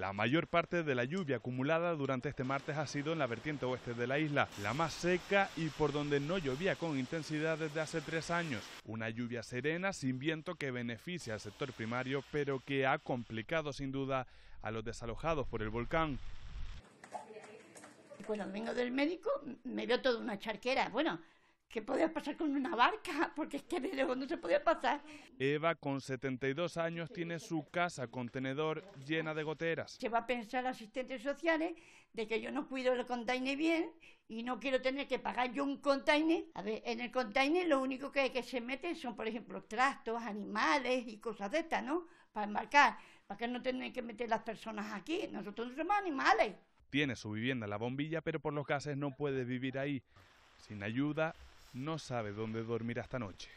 La mayor parte de la lluvia acumulada durante este martes ha sido en la vertiente oeste de la isla, la más seca y por donde no llovía con intensidad desde hace tres años. Una lluvia serena sin viento que beneficia al sector primario, pero que ha complicado sin duda a los desalojados por el volcán. Cuando vengo del médico me veo toda una charquera. Bueno, que podía pasar con una barca, porque es que luego no se podía pasar. Eva, con 72 años, tiene su casa contenedor llena de goteras. Se va a pensar asistentes sociales de que yo no cuido el container bien y no quiero tener que pagar yo un container. A ver, en el container lo único que, que se mete... son, por ejemplo, trastos, animales y cosas de estas, ¿no? Para embarcar, para que no tengan que meter las personas aquí. Nosotros no somos animales. Tiene su vivienda en la bombilla, pero por los gases no puede vivir ahí. Sin ayuda, no sabe dónde dormir esta noche.